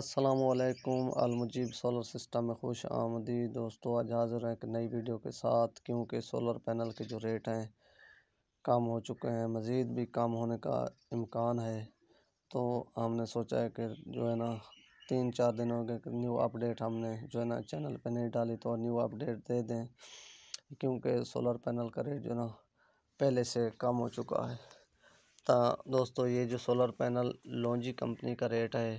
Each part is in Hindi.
असलकुम अलमुजीब सोलर सिस्टम में खुश आमदी दोस्तों आज हाजिर हैं एक नई वीडियो के साथ क्योंकि सोलर पैनल के जो रेट हैं कम हो चुके हैं मज़ीद भी कम होने का इम्कान है तो हमने सोचा है कि जो है ना तीन चार दिन हो गए न्यू अपडेट हमने जो है ना चैनल पे नहीं डाली तो न्यू अपडेट दे दें क्योंकि सोलर पैनल का रेट जो है ना पहले से कम हो चुका है तो दोस्तों ये जो सोलर पैनल लॉन्जी कंपनी का रेट है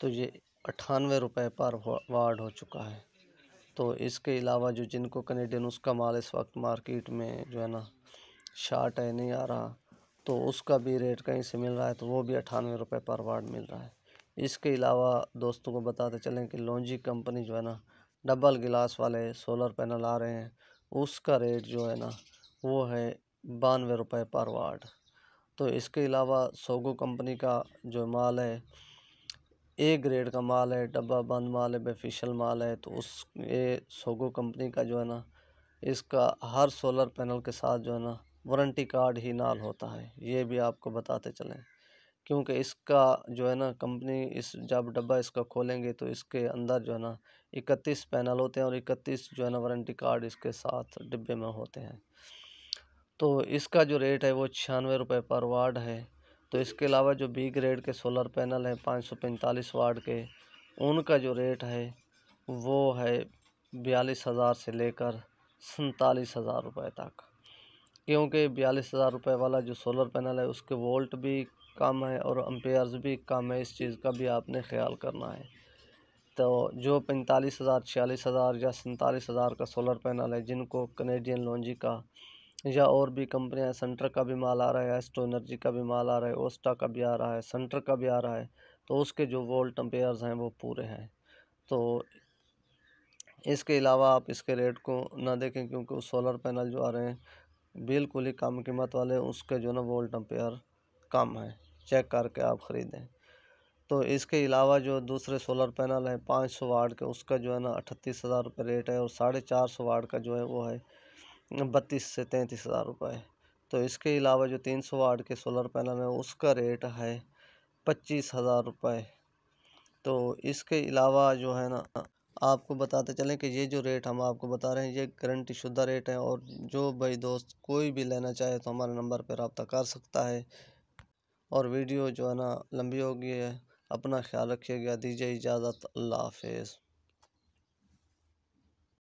तो ये अट्ठानवे रुपये पर वार्ड हो चुका है तो इसके अलावा जो जिनको कनेडियन उसका माल इस वक्त मार्केट में जो है ना शार्ट है नहीं आ रहा तो उसका भी रेट कहीं से मिल रहा है तो वो भी अट्ठानवे रुपये पर वार्ड मिल रहा है इसके अलावा दोस्तों को बताते चलें कि लॉन्जी कंपनी जो है ना डबल गिलास वाले सोलर पैनल आ रहे हैं उसका रेट जो है ना वो है बानवे रुपये पर वार्ड तो इसके अलावा सोगो कंपनी का जो माल है ए ग्रेड का माल है डब्बा बंद माल है बेफिशल माल है तो उस ये सोगो कंपनी का जो है ना इसका हर सोलर पैनल के साथ जो है ना वारंटी कार्ड ही नाल होता है ये भी आपको बताते चलें क्योंकि इसका जो है ना कंपनी इस जब डब्बा इसका खोलेंगे तो इसके अंदर जो है ना इकतीस पैनल होते हैं और इकतीस जो है ना वारंटी कार्ड इसके साथ डिब्बे में होते हैं तो इसका जो रेट है वो छियानवे रुपये पर वार्ड है तो इसके अलावा जो बी ग्रेड के सोलर पैनल हैं पाँच सौ पैंतालीस वाट के उनका जो रेट है वो है बयालीस हज़ार से लेकर सैंतालीस हज़ार रुपये तक क्योंकि बयालीस हज़ार रुपये वाला जो सोलर पैनल है उसके वोल्ट भी कम है और अम्पेयर्स भी कम है इस चीज़ का भी आपने ख्याल करना है तो जो पैंतालीस हज़ार छियालीस हज़ार या सैंतालीस हज़ार का सोलर पैनल है जिनको कनेडियन लॉन्जी का या और भी कंपनियाँ सेंटर का भी माल आ रहा है एस्टो एनर्जी का भी माल आ रहा है ओस्टा का भी आ रहा है सेंटर का भी आ रहा है तो उसके जो वोल्ट अम्पेयर्स हैं वो पूरे हैं तो इसके अलावा आप इसके रेट को ना देखें क्योंकि सोलर पैनल जो आ रहे हैं बिल्कुल ही कम कीमत वाले उसके जो ना वोल्ट अम्पेयर कम हैं चेक करके आप ख़रीदें तो इसके अलावा जो दूसरे सोलर पैनल हैं पाँच सौ वाट के उसका जो है ना अठतीस हज़ार रुपये रेट है और साढ़े चार सौ वाट का जो है वो है बत्तीस से तैंतीस हज़ार रुपये तो इसके अलावा जो तीन सौ वाट के सोलर पैनल है उसका रेट है पच्चीस हज़ार रुपये तो इसके अलावा जो है ना आपको बताते चलें कि ये जो रेट हम आपको बता रहे हैं ये गारंटी शुदा रेट है और जो भाई दोस्त कोई भी लेना चाहे तो हमारे नंबर पर रबता कर सकता है और वीडियो जो है ना लंबी होगी है अपना ख्याल रखिएगा दीजिए इजाज़त अल्लाह हाफिज़